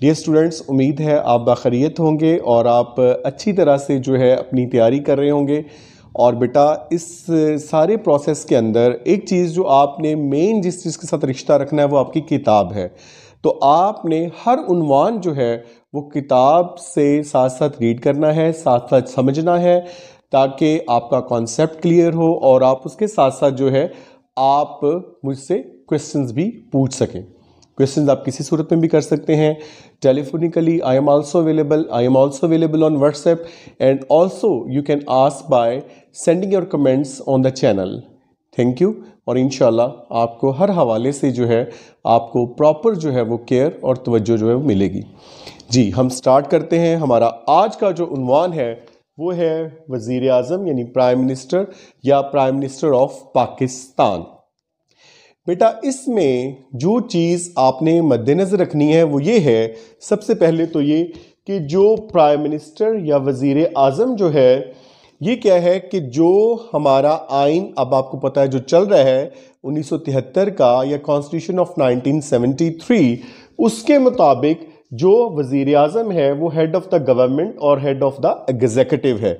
dear students उम्मीद है आप बाखरियत होंगे और आप अच्छी तरह से जो है अपनी तैयारी कर रहे होंगे और बेटा इस सारे प्रोसेस के अंदर एक चीज़ जो आपने मेन जिस चीज़ के साथ रिश्ता रखना है वो आपकी किताब है तो आपने हर उनवान जो है वो किताब से साथ साथ रीड करना है साथ साथ समझना है ताकि आपका कॉन्सेप्ट क्लियर हो और आप उसके साथ साथ जो है आप मुझसे क्वेश्चंस भी पूछ सकें क्वेश्चन आप किसी सूरत में भी कर सकते हैं telephonically I am also available I am also available on WhatsApp and also you can ask by sending your comments on the channel thank you और इन आपको हर हवाले से जो है आपको प्रॉपर जो है वो केयर और तवज्जो जो है वो मिलेगी जी हम स्टार्ट करते हैं हमारा आज का जो उनवान है वो है वज़ी अजम यानी प्राइम मिनिस्टर या प्राइम मिनिस्टर ऑफ पाकिस्तान बेटा इसमें जो चीज़ आपने मद्देनज़र रखनी है वो ये है सबसे पहले तो ये कि जो प्राइम मिनिस्टर या वज़ी अज़म जो है ये क्या है कि जो हमारा आइन अब आपको पता है जो चल रहा है 1973 का या कॉन्स्टिट्यूशन ऑफ 1973 उसके मुताबिक जो वज़ी अजम है वो हेड ऑफ़ द गवर्नमेंट और हेड ऑफ़ द एग्जीक्यूटिव है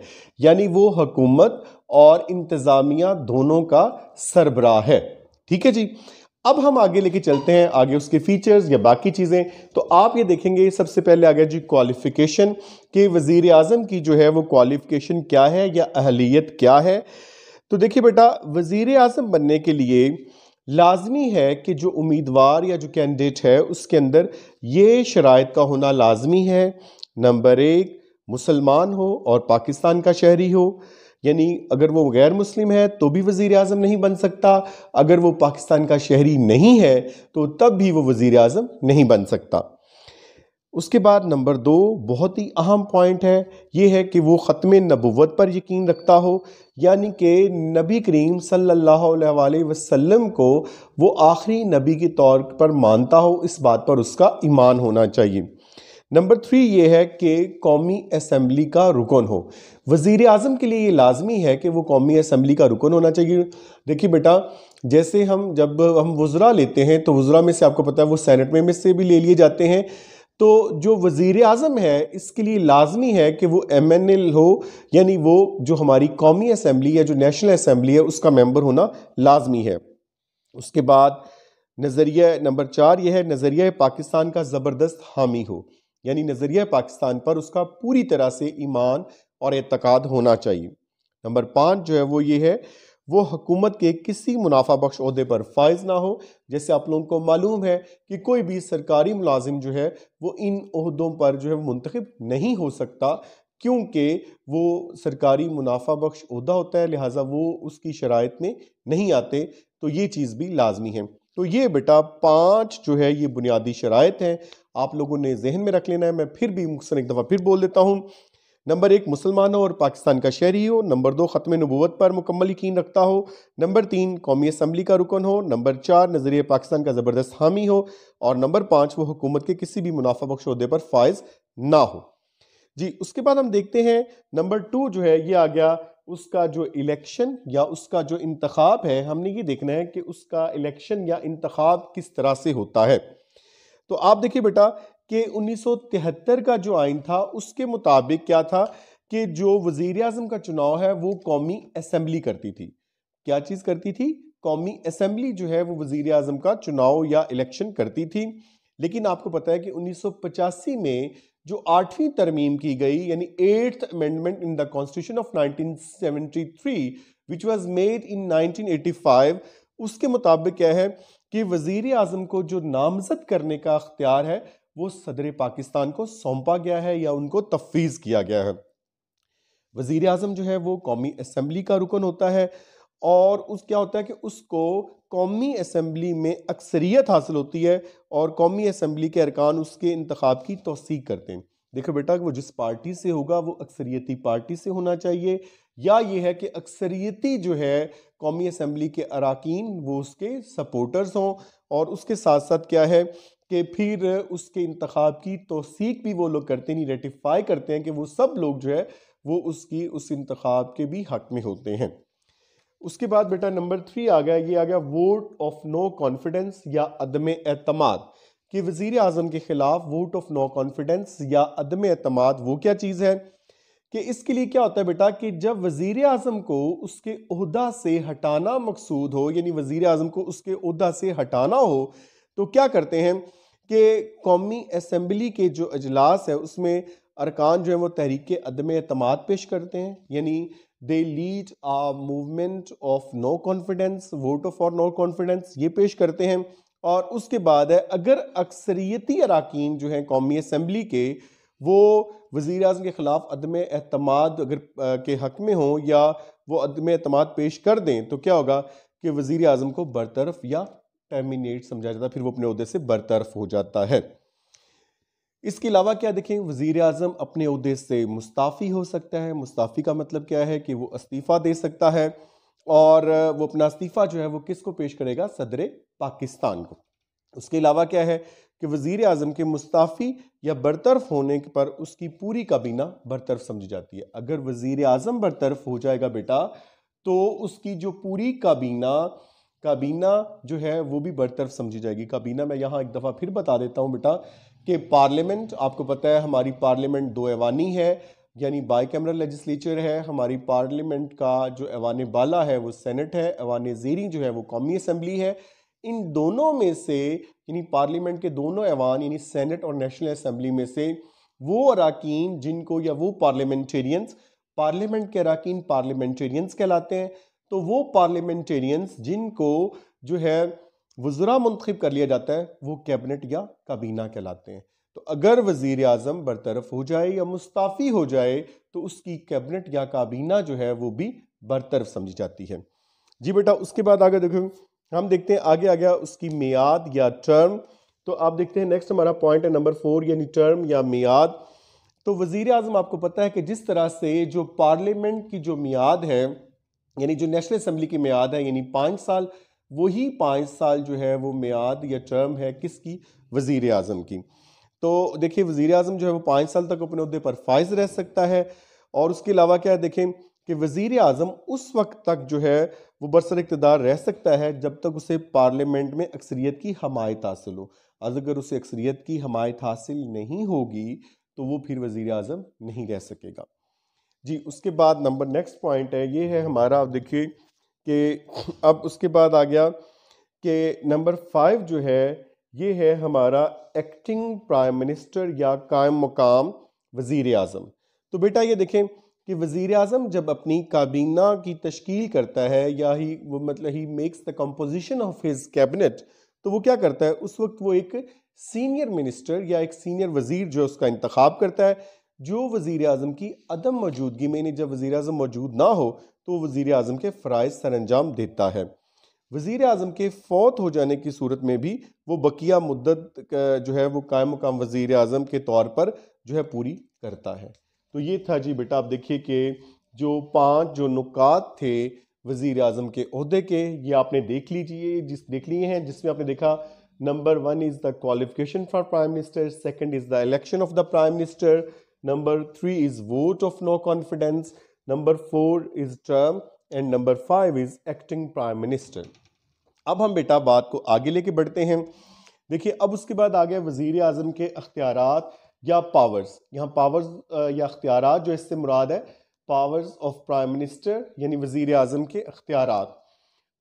यानी वो हकूमत और इंतज़ामिया दोनों का सरबराह है ठीक है जी अब हम आगे लेके चलते हैं आगे उसके फीचर्स या बाकी चीज़ें तो आप ये देखेंगे सबसे पहले आ गया जी क्वालिफिकेशन कि वज़ी अजम की जो है वो क्वालिफिकेशन क्या है या अहलियत क्या है तो देखिए बेटा वज़ी अजम बनने के लिए लाजमी है कि जो उम्मीदवार या जो कैंडिडेट है उसके अंदर ये शराय का होना लाजमी है नंबर एक मुसलमान हो और पाकिस्तान का शहरी हो यानी अगर वो गैर मुस्लिम है तो भी वज़ी अजम नहीं बन सकता अगर वो पाकिस्तान का शहरी नहीं है तो तब भी वो वज़ी अजम नहीं बन सकता उसके बाद नंबर दो बहुत ही अहम पॉइंट है ये है कि वो ख़त्म नबूत पर यकीन रखता हो यानी कि नबी करीम सल्ला वसम को वो आखिरी नबी के तौर पर मानता हो इस बात पर उसका ईमान होना चाहिए नंबर थ्री ये है कि कौमी असम्बली का रुकन हो वज़ी अजम के लिए ये लाजमी है कि वो कौमी असम्बली का रुकन होना चाहिए देखिए बेटा जैसे हम जब हम वज़रा लेते हैं तो वज़रा में से आपको पता है वो सैनट में, में से भी ले लिए जाते हैं तो जो वज़ी अजम है इसके लिए लाजमी है कि वो एम एन एल हो यानी वो जो हमारी कौमी असम्बली या जो नेशनल असम्बली है उसका मेम्बर होना लाजमी है उसके बाद नज़रिया नंबर चार यह है नज़रिया पाकिस्तान का ज़बरदस्त हामी हो यानी नज़रिया पाकिस्तान पर उसका पूरी तरह से ईमान और एतक़ाद होना चाहिए नंबर पाँच जो है वो ये है वो हकूमत के किसी मुनाफा बख्श अहदे पर फायज ना हो जैसे आप लोगों को मालूम है कि कोई भी सरकारी मुलाजिम जो है वो इन अहदों पर जो है वो नहीं हो सकता क्योंकि वो सरकारी मुनाफा बख्श अहदा होता है लिहाजा वो उसकी शराइ में नहीं आते तो ये चीज़ भी लाजमी है तो ये बेटा पाँच जो है ये बुनियादी शराइत हैं आप लोगों ने जहन में रख लेना है मैं फिर भी मुख्तर एक दफ़ा फिर बोल देता हूँ नंबर एक मुसलमान हो और पाकिस्तान का शहरी हो नंबर दो ख़त्म नबूत पर मुकम्मल यकीन रखता हो नंबर तीन कौमी असम्बली का रुकन हो नंबर चार नज़रिए पाकिस्तान का ज़बरदस्त हामी हो और नंबर पाँच वो हुकूमत के किसी भी मुनाफा बख्श अहदे पर फायज ना हो जी उसके बाद हम देखते हैं नंबर टू जो है ये आ गया उसका जो इलेक्शन या उसका जो इंतखब है हमने ये देखना है कि उसका इलेक्शन या इंतखब किस तरह से होता है तो आप देखिए बेटा कि 1973 का जो आइन था उसके मुताबिक क्या था कि जो वजीर अजम का चुनाव है वो कौमी असम्बली करती थी क्या चीज़ करती थी कौमी असम्बली जो है वो वजीर अजम का चुनाव या इलेक्शन करती थी लेकिन आपको पता है कि उन्नीस में जो आठवीं तरमीम की गई यानी eighth amendment in the constitution of 1973 which was made in 1985 उसके मुताबिक क्या है कि वजीर अजम को जो नामजद करने का अख्तियार है वो सदर पाकिस्तान को सौंपा गया है या उनको तफवीज़ किया गया है वज़ी अजम जो है वो कौमी असम्बली का रुकन होता है और उस क्या होता है कि उसको कौमी असम्बली में अक्सरियत हासिल होती है और कौमी असम्बली के अरकान उसके इंतखा की तोसीक करते हैं देखो बेटा वो जिस पार्टी से होगा वो अक्सरियती पार्टी से होना चाहिए या ये है कि अक्सरियती जो है कौमी असम्बली के अरकान वो उसके सपोर्टर्स हों और उसके साथ साथ क्या है कि फिर उसके इंतखब की तोसीक भी वो लोग करते नहीं रेटिफाई करते हैं कि वो सब लोग जो है वो उसकी उस इंतखब के भी हक में होते हैं उसके बाद बेटा नंबर थ्री आ गया ये आ गया वोट ऑफ नो कॉन्फिडेंस या अदम अतमाद कि वज़ी अजम के ख़िलाफ़ वोट ऑफ नो कॉन्फिडेंस या अदम अतमाद वो क्या चीज़ है कि इसके लिए क्या होता है बेटा कि जब वजीर अजम को उसके अहदा से हटाना मकसूद हो यानी वजीर अजम को उसके अहदा से हटाना हो तो क्या करते हैं कि कौमी असम्बली के जो अजलास है उसमें अरकान जो है वो तहरीक अदम अतमाद पेश करते हैं यानी they lead a movement of no confidence vote for no confidence ये पेश करते हैं और उसके बाद है अगर अक्सरियती अरकान जो हैं कौमी असम्बली के वो वज़ी अजम के ख़िलाफ़ अदम अहतम अगर आ, के हक़ में हों या वो अदम अहतम पेश कर दें तो क्या होगा कि वज़ी अजम को बरतरफ या टर्मिनेट समझा जाता है फिर वो अपने अहदे से बरतरफ हो जाता है इसके अलावा क्या देखें वज़ी अजम अपने अहदे से मुस्ताफ़ी हो सकता है मुस्ताफ़ी का मतलब क्या है कि वो इस्तीफ़ा दे सकता है और वो अपना इस्तीफ़ा जो है वो किस को पेश करेगा सदर पाकिस्तान को उसके अलावा क्या है कि वज़ी अजम के मुस्ताफ़ी या बरतरफ होने पर उसकी पूरी काबीना बरतरफ समझी जाती है अगर वज़ी अजम बरतरफ हो जाएगा बेटा तो उसकी जो पूरी काबीना काबीना जो है वो भी बरतरफ समझी जाएगी काबीना मैं यहाँ एक दफ़ा फिर बता देता हूँ बेटा कि पार्लियामेंट आपको पता है हमारी पार्लियामेंट दो ऐवानी है यानी बाई कैमरा लेजिस्लेचर है हमारी पार्लियामेंट का जो ऐवान बाला है वो सेनेट है ऐवान ज़ेरी जो है वो कौमी असम्बली है इन दोनों में से यानी पार्लियामेंट के दोनों ऐवान यानी सेनेट और नेशनल असम्बली में से वो अरकान जिनको या वो पार्लियामेंटेरियंस पार्लियामेंट के अरकान पार्लियामेंटेरियंस कहलाते हैं तो वो पार्लियामेंटेरियंस जिनको जो है वज्रा मुंतखब कर लिया जाता है वो कैबिनेट या काबीना कहलाते हैं तो अगर वज़ी अजम बरतरफ हो जाए या मुस्ताफ़ी हो जाए तो उसकी कैबिनेट या काबीना जो है वो भी बरतरफ समझी जाती है जी बेटा उसके बाद आगे देखो हम देखते हैं आगे आ गया उसकी मियाद या टर्म तो आप देखते हैं नेक्स्ट हमारा पॉइंट है नंबर फोर यानी टर्म या मियाद तो वज़ी अजम आपको पता है कि जिस तरह से जो पार्लियामेंट की जो मियाद है यानी जो नेशनल असम्बली की मियाद है यानी पाँच साल वही पाँच साल जो है वो मियाद या टर्म है किसकी वज़ी अजम की तो देखिए वज़ी अजम जो है वो पाँच साल तक अपने अहदे पर फाइज रह सकता है और उसके अलावा क्या है देखें कि वज़ी अजम उस वक्त तक जो है वो बरसर इकतदार रह सकता है जब तक उसे पार्लियामेंट में अक्सरीत की हमायत हासिल हो अगर उसे अक्सरीत की हमायत हासिल नहीं होगी तो वो फिर वज़ी अजम नहीं रह सकेगा जी उसके बाद नंबर नेक्स्ट पॉइंट है ये है हमारा आप देखिए कि अब उसके बाद आ गया कि नंबर फाइव जो है ये है हमारा एक्टिंग प्राइम मिनिस्टर या कायम मकाम वज़ी अजम तो बेटा ये देखें कि वज़ी अजम जब अपनी काबीना की तश्कील करता है या ही वो मतलब ही makes the composition of his cabinet तो वो क्या करता है उस वक्त वो एक सीनियर मिनिस्टर या एक सीनियर वज़ीर जो उसका इंतखब करता है जो वज़ी अजम की अदम मौजूदगी में जब वज़ी अजम मौजूद ना हो तो वज़ी अजम के फ़रज़ सर अंजाम देता है वज़ी अजम के फ़ौत हो जाने की सूरत में भी वो बकिया मुद्दत जो है वो कायम मकाम वज़ी अजम के तौर पर जो है पूरी करता है तो ये था जी बेटा आप देखिए कि जो पांच जो नुकात थे वज़ी अजम के अहदे के ये आपने देख लीजिए जिस देख लिए हैं जिसमें आपने देखा number one is the qualification for prime minister second is the election of the prime minister number three is vote of no confidence number four is term and number five is acting prime minister अब हम बेटा बात को आगे लेके बढ़ते हैं देखिए अब उसके बाद आ गया वज़ी अजम के अख्तियार या पावर्स यहाँ पावर्स या अख्तियार जो इससे मुराद है पावर्स ऑफ प्राइम मिनिस्टर यानी वज़ी अजम के अख्तियार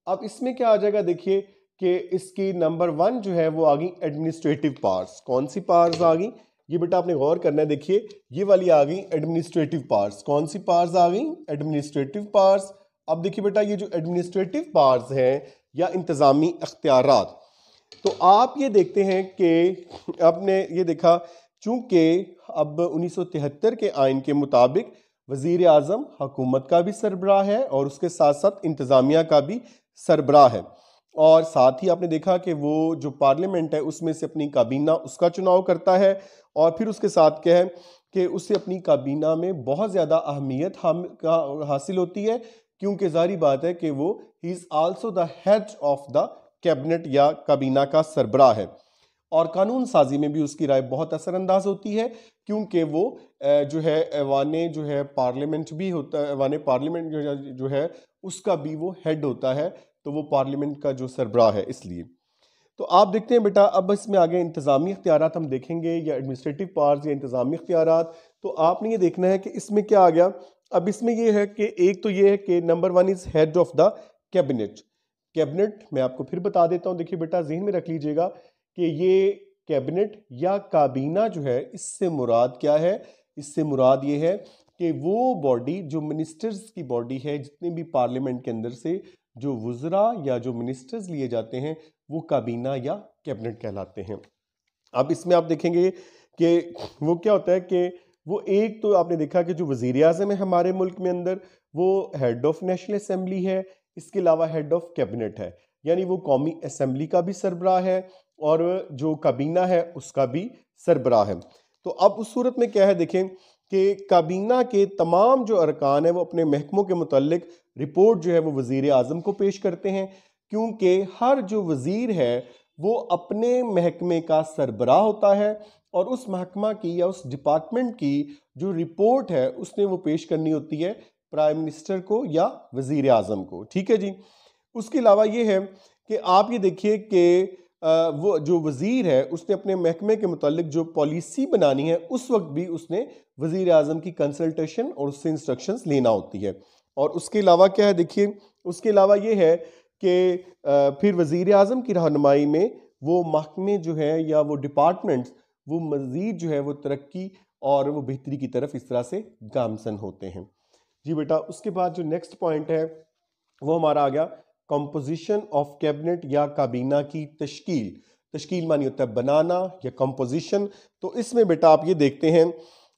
अब इसमें क्या आ जाएगा देखिए कि इसकी नंबर वन जो है वो आ गई एडमिनिस्ट्रेटिव पावर्स कौन सी पावर्स आ गई ये बेटा आपने गौर करना है देखिए ये वाली आ गई एडमिनिस्ट्रेटिव पावर्स कौन सी पावर्स आ गई एडमिनिस्ट्रेटिव पावर्स अब देखिए बेटा ये जो एडमिनिस्ट्रेटिव पावर्स हैं या इंतज़ामी अख्तियार तो आप ये देखते हैं कि आपने ये देखा चूँकि अब 1973 के आइन के मुताबिक वज़ी अजम हकूमत का भी सरबराह है और उसके साथ साथ इंतज़ामिया का भी सरबराह है और साथ ही आपने देखा कि वो जो पार्लियामेंट है उसमें से अपनी काबीना उसका चुनाव करता है और फिर उसके साथ क्या है कि उससे अपनी काबीना में बहुत ज़्यादा अहमियत हम का हासिल होती है क्योंकि जारी बात है कि वो ही is also the head of the cabinet या काबीना का सरबराह है और कानून साजी में भी उसकी राय बहुत असरअंदाज होती है क्योंकि वो जो है ऐवान जो है पार्लियामेंट भी होता है ऐवान पार्लियामेंट जो है उसका भी वो हेड होता है तो वो पार्लियामेंट का जो सरबराह है इसलिए तो आप देखते हैं बेटा अब इसमें आगे इंतज़ामी अख्तियार हम देखेंगे या एडमिनिस्ट्रेटिव पार्ट या इंतज़ामी अख्तियार तो आपने ये देखना है कि इसमें क्या आ गया अब इसमें यह है कि एक तो ये है कि number one is head of the cabinet cabinet मैं आपको फिर बता देता हूँ देखिए बेटा जहन में रख लीजिएगा कि ये कैबिनेट या काबीना जो है इससे मुराद क्या है इससे मुराद ये है कि वो बॉडी जो मिनिस्टर्स की बॉडी है जितने भी पार्लियामेंट के अंदर से जो वज़रा या जो मिनिस्टर्स लिए जाते हैं वो काबीना या कैबिनेट कहलाते हैं अब इसमें आप देखेंगे कि वो क्या होता है कि वो एक तो आपने देखा कि जो वज़ी अजम है हमारे मुल्क में अंदर वो हेड ऑफ़ नेशनल असम्बली है इसके अलावा हेड ऑफ़ कैबिनेट है यानी वो कौमी असम्बली का भी सरबराह है और जो काबीना है उसका भी सरबरा है तो अब उस सूरत में क्या है देखें कि काबीना के तमाम जो अरकान हैं वो अपने महकमों के मतलब रिपोर्ट जो है वो वज़ी अजम को पेश करते हैं क्योंकि हर जो वज़ीर है वो अपने महकमे का सरबरा होता है और उस महकमा की या उस डिपार्टमेंट की जो रिपोर्ट है उसने वो पेश करनी होती है प्राइम मिनिस्टर को या वज़ी अजम को ठीक है जी उसके अलावा ये है कि आप ये देखिए कि वो जो वज़ीर है उसने अपने महकमे के मतलब जो पॉलिसी बनानी है उस वक्त भी उसने वज़ी अजम की कंसल्टेशन और उससे इंस्ट्रक्शन लेना होती है और उसके अलावा क्या है देखिए उसके अलावा ये है कि फिर वज़ी अजम की रहनमाई में वो महकमे जो है या वो डिपार्टमेंट्स वो मज़ीद जो है वो तरक्की और वो बेहतरी की तरफ इस तरह से गामसन होते हैं जी बेटा उसके बाद जो नेक्स्ट पॉइंट है वो हमारा आ गया कंपोजिशन ऑफ कैबिनेट या काबीना की तश्कील तश्कील मानी होता है बनाना या कंपोजिशन तो इसमें बेटा आप ये देखते हैं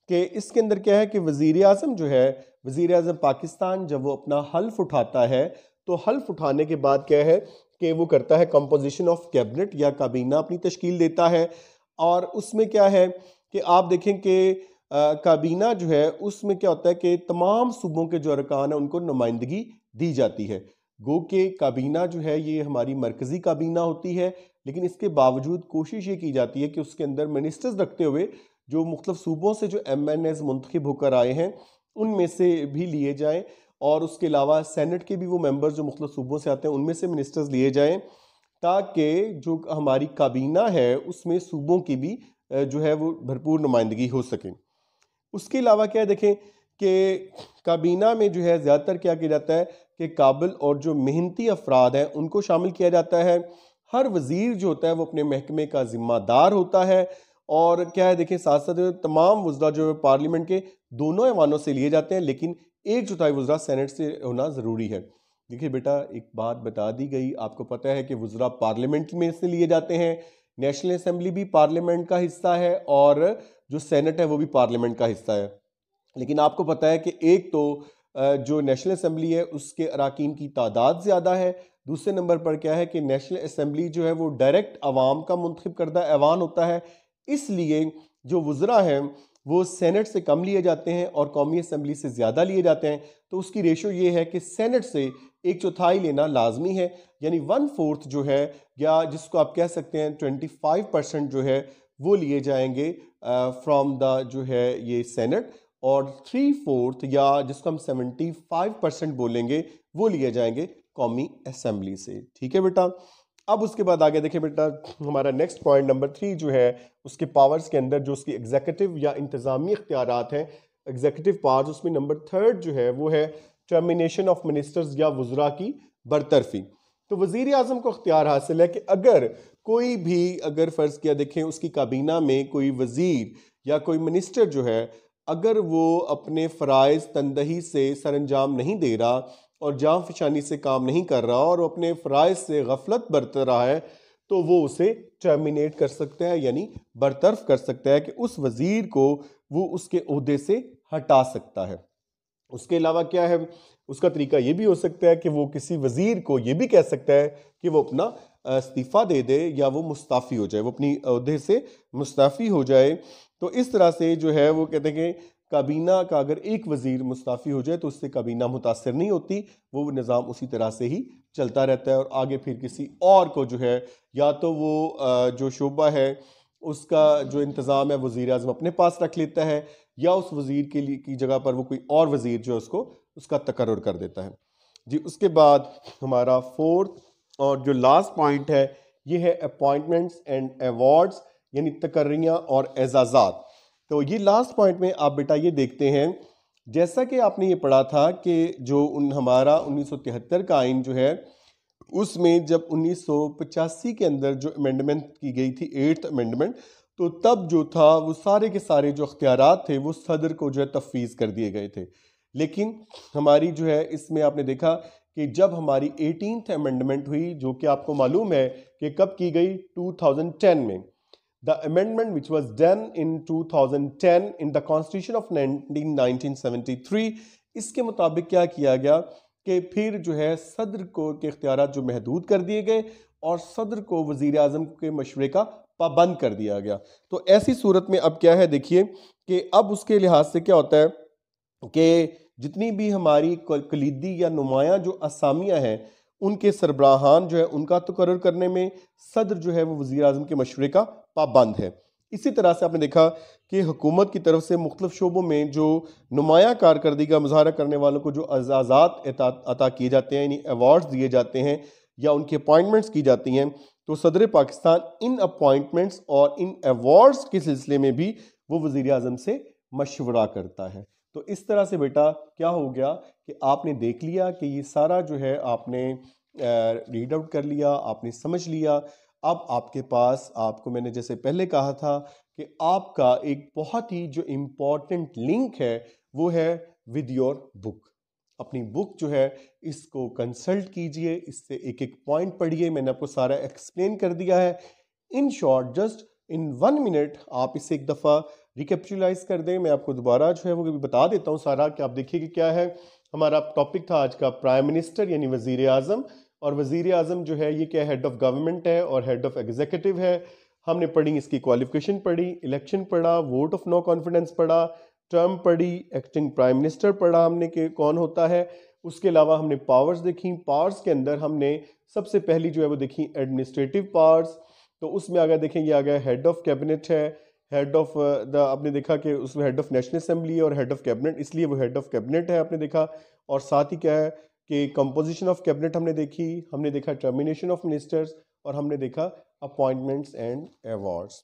कि इसके अंदर क्या है कि वज़ी अजम जो है वज़ी अजम पाकिस्तान जब वो अपना हल्फ उठाता है तो हल्फ उठाने के बाद क्या है कि वो करता है कंपोजिशन ऑफ कैबिनेट या काबीना अपनी तश्कील देता है और उसमें क्या है कि आप देखें कि काबीना जो है उसमें क्या होता है कि तमाम सूबों के जो अरकान हैं उनको नुमाइंदगी दी जाती है गो के काबीना जो है ये हमारी मरकज़ी काबीना होती है लेकिन इसके बावजूद कोशिश ये की जाती है कि उसके अंदर मिनिस्टर्स रखते हुए जो मुख्तु सूबों से जो एम एन एज़ मंतखब होकर आए हैं उनमें से भी लिए जाएँ और उसके अलावा सैनट के भी वो मेम्बर जो मुख्तु सूबों से आते हैं उनमें से मिनिस्टर्स लिए जाएँ ताकि जो हमारी काबीना है उसमें सूबों की भी जो है वो भरपूर नुमाइंदगी हो सके उसके अलावा क्या है देखें कि काबीना में जो है ज़्यादातर क्या किया जाता है कि काबिल और जो मेहनती अफराद हैं उनको शामिल किया जाता है हर वज़ीर जो होता है वो अपने महकमे का ज़िम्मेदार होता है और क्या है देखें साथ साथ तमाम वजरा जो है पार्लियामेंट के दोनों ऐवानों से लिए जाते हैं लेकिन एक चौथाई वजरा सेनेट से होना ज़रूरी है देखिए बेटा एक बात बता दी गई आपको पता है कि वजरा पार्लियामेंट में से लिए जाते हैं नेशनल असम्बली भी पार्लियामेंट का हिस्सा है और जो सेनेट है वो भी पार्लियामेंट का हिस्सा है लेकिन आपको पता है कि एक तो जो नेशनल असम्बली है उसके अरकान की तादाद ज़्यादा है दूसरे नंबर पर क्या है कि नेशनल असम्बली जो है वो डायरेक्ट आवाम का मंतखब करदा ऐवान होता है इसलिए जो वज्रा हैं वो सेनेट से कम लिए जाते हैं और कौमी असम्बली से ज़्यादा लिए जाते हैं तो उसकी रेशो ये है कि सेनेट से एक चौथाई लेना लाजमी है यानी वन फोर्थ जो है या जिसको आप कह सकते हैं ट्वेंटी फाइव परसेंट जो है वो लिए जाएंगे फ्राम द जो है ये सेनेट और थ्री फोर्थ या जिसको हम सेवेंटी फाइव परसेंट बोलेंगे वो लिए जाएंगे कौमी असम्बली से ठीक है बेटा अब उसके बाद आगे देखिए बेटा हमारा नेक्स्ट पॉइंट नंबर थ्री जो है उसके पावर्स के अंदर जो उसकी एग्जीक्यूटिव या इंतज़ामी इख्तियार हैं एग्जीक्यूटिव पावर्स उसमें नंबर थर्ड जो है वो है टर्मिनेशन ऑफ मिनिस्टर्स या वज्रा की बरतरफी तो वज़ी अजम को अख्तियार हासिल है कि अगर कोई भी अगर फ़र्ज़ किया देखें उसकी काबीना में कोई वज़ीर या कोई मिनिस्टर जो है अगर वो अपने फ़रज़ तनदही से सरंजाम नहीं दे रहा और जाम फिशानी से काम नहीं कर रहा और अपने फ़रज़ से गफलत बरत रहा है तो वो उसे टर्मिनेट कर सकता है यानी बरतरफ कर सकता है कि उस वज़ीर को वो उसके अहदे से हटा सकता है उसके अलावा क्या है उसका तरीका ये भी हो सकता है कि वो किसी वज़ीर को ये भी कह सकता है कि वो अपना इस्तीफ़ा दे दे या वो मुस्ताफ़ी हो जाए वो अपनी अहदे से मुस्ताफ़ी हो जाए तो इस तरह से जो है वो कहते हैं कि काबीना का अगर एक वज़ीर मुस्ताफ़ी हो जाए तो उससे काबीना मुतासर नहीं होती वो निज़ाम उसी तरह से ही चलता रहता है और आगे फिर किसी और को जो है या तो वो जो शोबा है उसका जो इंतज़ाम है वज़ी अजम अपने पास रख लेता है या उस वज़ीर के लिए की जगह पर वो कोई और वज़ीर जो है उसको उसका तकर कर देता है जी उसके बाद हमारा फोर्थ और जो लास्ट पॉइंट है ये है अपॉइंटमेंट्स एंड अवार्ड्स यानी तकर्रियाँ और एजाज़ात तो ये लास्ट पॉइंट में आप बेटा ये देखते हैं जैसा कि आपने ये पढ़ा था कि जो उन हमारा तिहत्तर का आइन जो है उसमें जब 1985 के अंदर जो अमेंडमेंट की गई थी एट्थ अमेंडमेंट तो तब जो था वो सारे के सारे जो अख्तियार थे वो सदर को जो है तफवीज़ कर दिए गए थे लेकिन हमारी जो है इसमें आपने देखा कि जब हमारी एटीनथ अमेंडमेंट हुई जो कि आपको मालूम है कि कब की गई 2010 में the amendment which was done in 2010 in the constitution of nineteen इसके मुताबिक क्या किया गया कि फिर जो है सदर को के अख्तियार जो महदूद कर दिए गए और सदर को वज़ी अजम के मशवरे का पाबंद कर दिया गया तो ऐसी सूरत में अब क्या है देखिए कि अब उसके लिहाज से क्या होता है कि जितनी भी हमारी कलीदी या नुमाया जो असामियाँ हैं उनके सरबराहान जो है उनका तकर तो करने में सदर जो है वो वज़ी अजम के मशवरे का पाबंद है इसी तरह से आपने देखा कि हुकूमत की तरफ से मुख्तफ शोबों में जो नुमाया कारकर्दगी का मुजाहरा करने वालों को जो आज़ाद अता किए जाते हैं यानी एवॉर्ड्स दिए जाते हैं या उनकी अपॉइंटमेंट्स की जाती हैं तो सदर पाकिस्तान इन अपॉइंटमेंट्स और इन अवार्ड्स के सिलसिले में भी वो वज़ी अजम से मशवरा करता है तो इस तरह से बेटा क्या हो गया कि आपने देख लिया कि ये सारा जो है आपने रीड आउट कर लिया आपने समझ लिया अब आपके पास आपको मैंने जैसे पहले कहा था कि आपका एक बहुत ही जो इम्पॉर्टेंट लिंक है वो है विद योर बुक अपनी बुक जो है इसको कंसल्ट कीजिए इससे एक एक पॉइंट पढ़िए मैंने आपको सारा एक्सप्लेन कर दिया है in short just in one minute आप इसे एक दफ़ा रिकेपचुलाइज कर दें मैं आपको दोबारा जो है वो भी बता देता हूँ सारा कि आप देखिए कि क्या है हमारा टॉपिक था आज का प्राइम मिनिस्टर यानी वज़ी अजम और वज़ी अजम जो है ये क्या हेड ऑफ़ गवर्नमेंट है और हेड ऑफ़ एग्जीक्यूटिव है हमने पढ़ी इसकी क्वालिफिकेशन पढ़ी इलेक्शन पढ़ा वोट ऑफ नो कॉन्फिडेंस पढ़ा टर्म पढ़ी एक्टिंग प्राइम मिनिस्टर पढ़ा हमने कि कौन होता है उसके अलावा हमने पावर्स देखी पावर्स के अंदर हमने सबसे पहली जो है वो देखी एडमिनिस्ट्रेटिव पावर्स तो उसमें आ गया देखें ये आ गया हेड ऑफ कैबिनेट है हेड ऑफ द आपने देखा कि उसमें हेड ऑफ नेशनल असम्बली और हेड ऑफ कैबिनेट इसलिए वो हेड ऑफ कैबिनेट है आपने देखा और साथ ही क्या है कि कंपोजिशन ऑफ कैबिनेट हमने देखी हमने देखा टर्मिनेशन ऑफ मिनिस्टर्स और हमने देखा appointments and awards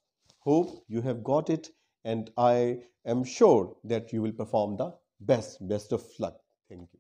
hope you have got it and I am sure that you will perform the best best of luck thank you